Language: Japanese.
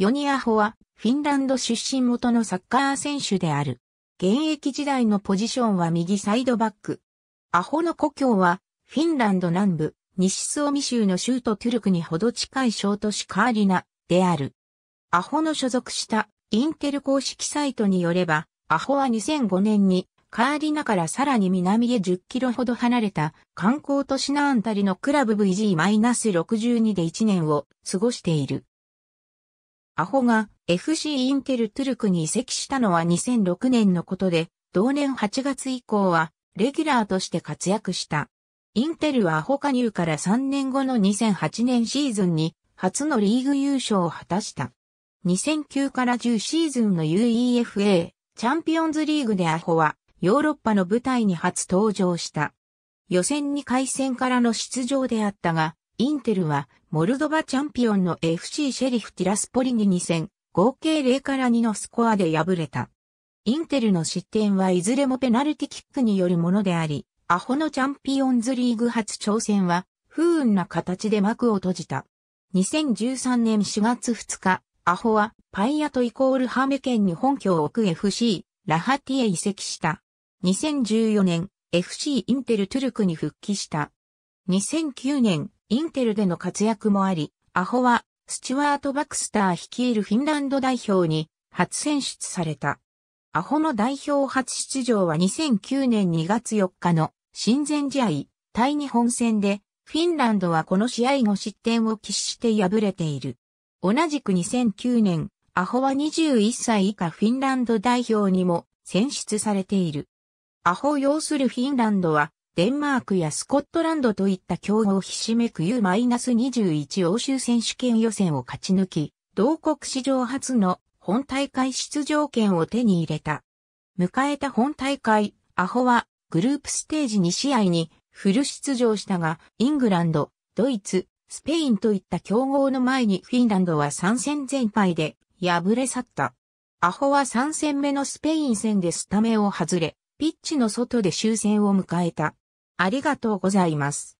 ヨニアホは、フィンランド出身元のサッカー選手である。現役時代のポジションは右サイドバック。アホの故郷は、フィンランド南部、西スオミ州の州都トゥルクにほど近い小都市カーリナである。アホの所属したインテル公式サイトによれば、アホは2005年にカーリナからさらに南へ10キロほど離れた観光都市ナーンタリのクラブ VG-62 で1年を過ごしている。アホが FC インテルトゥルクに移籍したのは2006年のことで、同年8月以降はレギュラーとして活躍した。インテルはアホ加入から3年後の2008年シーズンに初のリーグ優勝を果たした。2009から10シーズンの UEFA チャンピオンズリーグでアホはヨーロッパの舞台に初登場した。予選2回戦からの出場であったが、インテルは、モルドバチャンピオンの FC シェリフ・ティラスポリに2戦、合計0から2のスコアで敗れた。インテルの失点はいずれもペナルティキックによるものであり、アホのチャンピオンズリーグ初挑戦は、不運な形で幕を閉じた。2013年4月2日、アホは、パイアトイコールハーメ県に本拠を置く FC、ラハティへ移籍した。2014年、FC インテルトゥルクに復帰した。2009年、インテルでの活躍もあり、アホは、スチュワート・バクスター率いるフィンランド代表に初選出された。アホの代表初出場は2009年2月4日の親善試合対日本戦で、フィンランドはこの試合後失点を喫して敗れている。同じく2009年、アホは21歳以下フィンランド代表にも選出されている。アホ要するフィンランドはデンマークやスコットランドといった合をひしめく U-21 欧州選手権予選を勝ち抜き、同国史上初の本大会出場権を手に入れた。迎えた本大会、アホはグループステージ2試合にフル出場したが、イングランド、ドイツ、スペインといった競合の前にフィンランドは3戦全敗で敗れ去った。アホは3戦目のスペイン戦でスタメンを外れ、ピッチの外で終戦を迎えた。ありがとうございます。